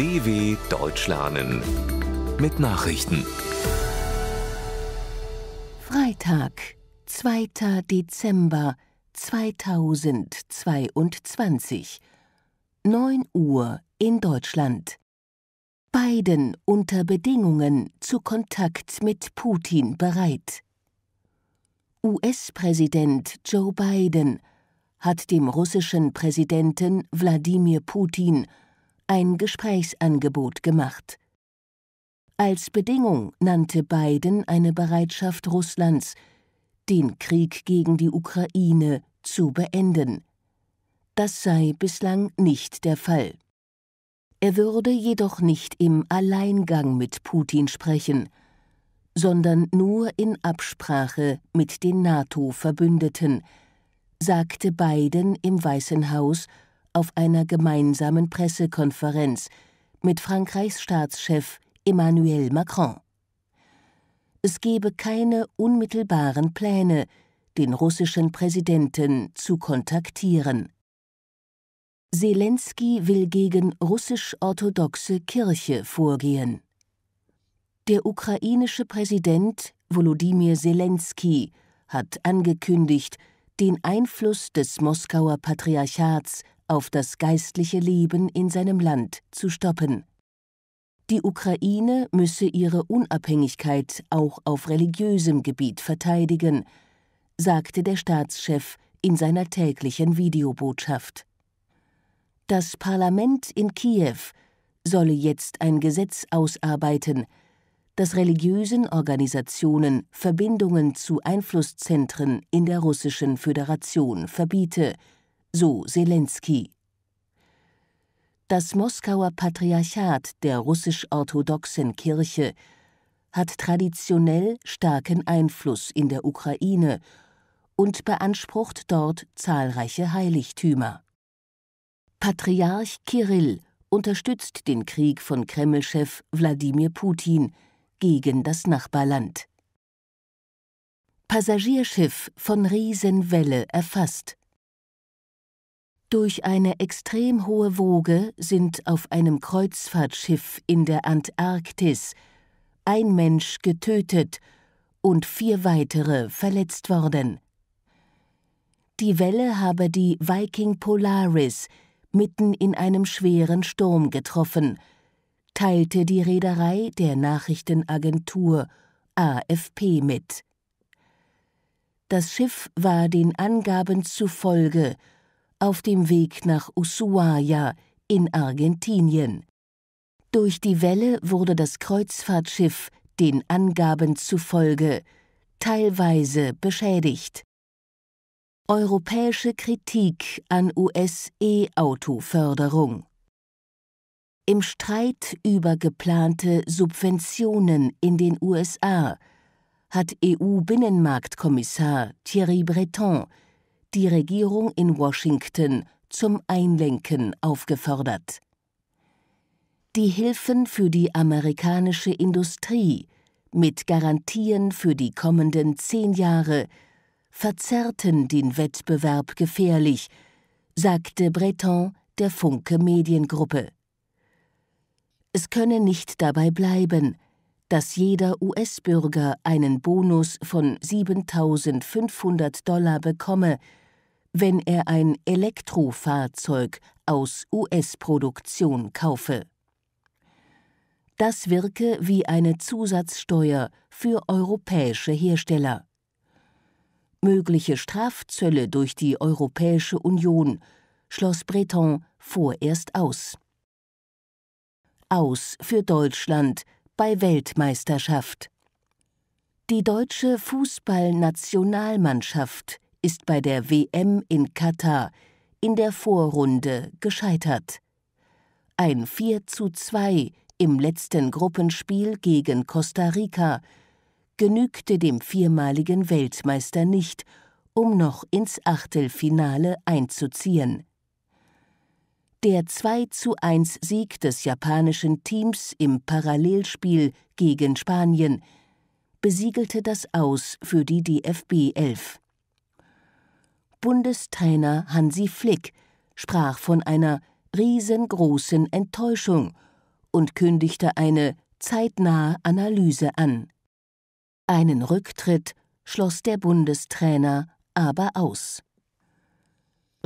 DW Deutsch lernen mit Nachrichten. Freitag, 2. Dezember 2022. 9 Uhr in Deutschland. Biden unter Bedingungen zu Kontakt mit Putin bereit. US-Präsident Joe Biden hat dem russischen Präsidenten Wladimir Putin ein Gesprächsangebot gemacht. Als Bedingung nannte Biden eine Bereitschaft Russlands, den Krieg gegen die Ukraine zu beenden. Das sei bislang nicht der Fall. Er würde jedoch nicht im Alleingang mit Putin sprechen, sondern nur in Absprache mit den NATO-Verbündeten, sagte Biden im Weißen Haus auf einer gemeinsamen Pressekonferenz mit Frankreichs Staatschef Emmanuel Macron. Es gebe keine unmittelbaren Pläne, den russischen Präsidenten zu kontaktieren. Zelensky will gegen russisch-orthodoxe Kirche vorgehen. Der ukrainische Präsident Volodymyr Zelensky hat angekündigt, den Einfluss des Moskauer Patriarchats auf das geistliche Leben in seinem Land zu stoppen. Die Ukraine müsse ihre Unabhängigkeit auch auf religiösem Gebiet verteidigen, sagte der Staatschef in seiner täglichen Videobotschaft. Das Parlament in Kiew solle jetzt ein Gesetz ausarbeiten, das religiösen Organisationen Verbindungen zu Einflusszentren in der Russischen Föderation verbiete, so Zelensky. Das Moskauer Patriarchat der russisch-orthodoxen Kirche hat traditionell starken Einfluss in der Ukraine und beansprucht dort zahlreiche Heiligtümer. Patriarch Kirill unterstützt den Krieg von Kremlchef Wladimir Putin gegen das Nachbarland. Passagierschiff von Riesenwelle erfasst. Durch eine extrem hohe Woge sind auf einem Kreuzfahrtschiff in der Antarktis ein Mensch getötet und vier weitere verletzt worden. Die Welle habe die Viking Polaris mitten in einem schweren Sturm getroffen, teilte die Reederei der Nachrichtenagentur AFP mit. Das Schiff war den Angaben zufolge auf dem Weg nach Ushuaia in Argentinien. Durch die Welle wurde das Kreuzfahrtschiff den Angaben zufolge teilweise beschädigt. Europäische Kritik an US-E-Auto-Förderung. Im Streit über geplante Subventionen in den USA hat EU-Binnenmarktkommissar Thierry Breton die Regierung in Washington zum Einlenken aufgefordert. Die Hilfen für die amerikanische Industrie mit Garantien für die kommenden zehn Jahre verzerrten den Wettbewerb gefährlich, sagte Breton der Funke Mediengruppe. Es könne nicht dabei bleiben, dass jeder US-Bürger einen Bonus von 7500 Dollar bekomme, wenn er ein Elektrofahrzeug aus US-Produktion kaufe. Das wirke wie eine Zusatzsteuer für europäische Hersteller. Mögliche Strafzölle durch die Europäische Union schloss Breton vorerst aus. Aus für Deutschland bei Weltmeisterschaft. Die deutsche Fußballnationalmannschaft ist bei der WM in Katar in der Vorrunde gescheitert. Ein 4:2 im letzten Gruppenspiel gegen Costa Rica genügte dem viermaligen Weltmeister nicht, um noch ins Achtelfinale einzuziehen. Der 21 Sieg des japanischen Teams im Parallelspiel gegen Spanien besiegelte das Aus für die DFB 11. Bundestrainer Hansi Flick sprach von einer riesengroßen Enttäuschung und kündigte eine zeitnahe Analyse an. Einen Rücktritt schloss der Bundestrainer aber aus.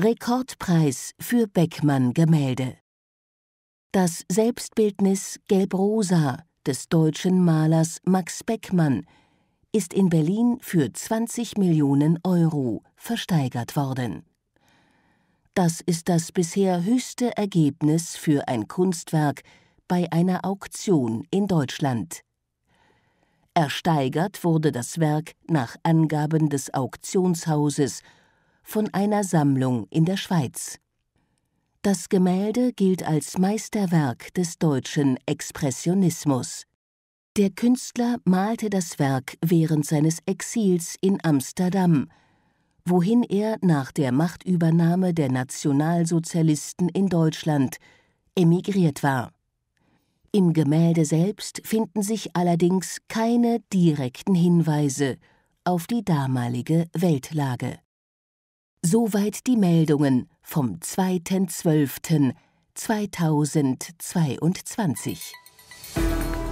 Rekordpreis für Beckmann Gemälde. Das Selbstbildnis Gelb-Rosa des deutschen Malers Max Beckmann ist in Berlin für 20 Millionen Euro versteigert worden. Das ist das bisher höchste Ergebnis für ein Kunstwerk bei einer Auktion in Deutschland. Ersteigert wurde das Werk nach Angaben des Auktionshauses von einer Sammlung in der Schweiz. Das Gemälde gilt als Meisterwerk des deutschen Expressionismus. Der Künstler malte das Werk während seines Exils in Amsterdam, wohin er nach der Machtübernahme der Nationalsozialisten in Deutschland emigriert war. Im Gemälde selbst finden sich allerdings keine direkten Hinweise auf die damalige Weltlage. Soweit die Meldungen vom 2.12.2022